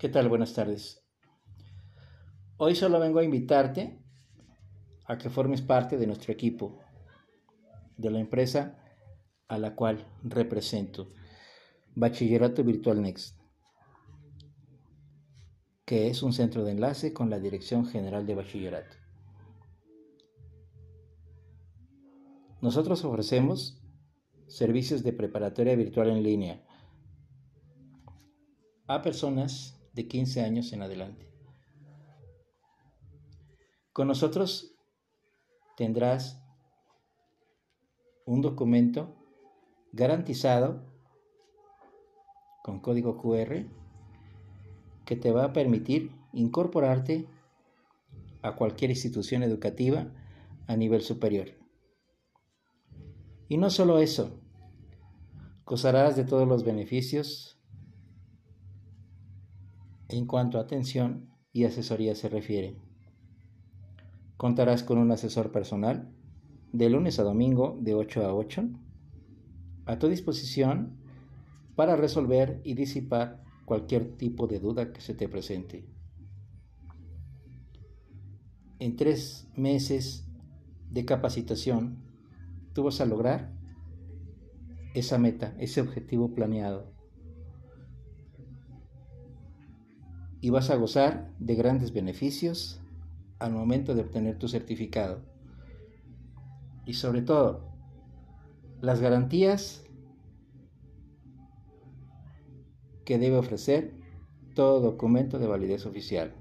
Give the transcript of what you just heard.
¿Qué tal? Buenas tardes. Hoy solo vengo a invitarte a que formes parte de nuestro equipo, de la empresa a la cual represento, Bachillerato Virtual Next, que es un centro de enlace con la Dirección General de Bachillerato. Nosotros ofrecemos servicios de preparatoria virtual en línea a personas de 15 años en adelante. Con nosotros tendrás un documento garantizado con código QR que te va a permitir incorporarte a cualquier institución educativa a nivel superior. Y no solo eso, gozarás de todos los beneficios en cuanto a atención y asesoría se refiere. Contarás con un asesor personal de lunes a domingo de 8 a 8 a tu disposición para resolver y disipar cualquier tipo de duda que se te presente. En tres meses de capacitación, tú vas a lograr esa meta, ese objetivo planeado. y vas a gozar de grandes beneficios al momento de obtener tu certificado. Y sobre todo, las garantías que debe ofrecer todo documento de validez oficial.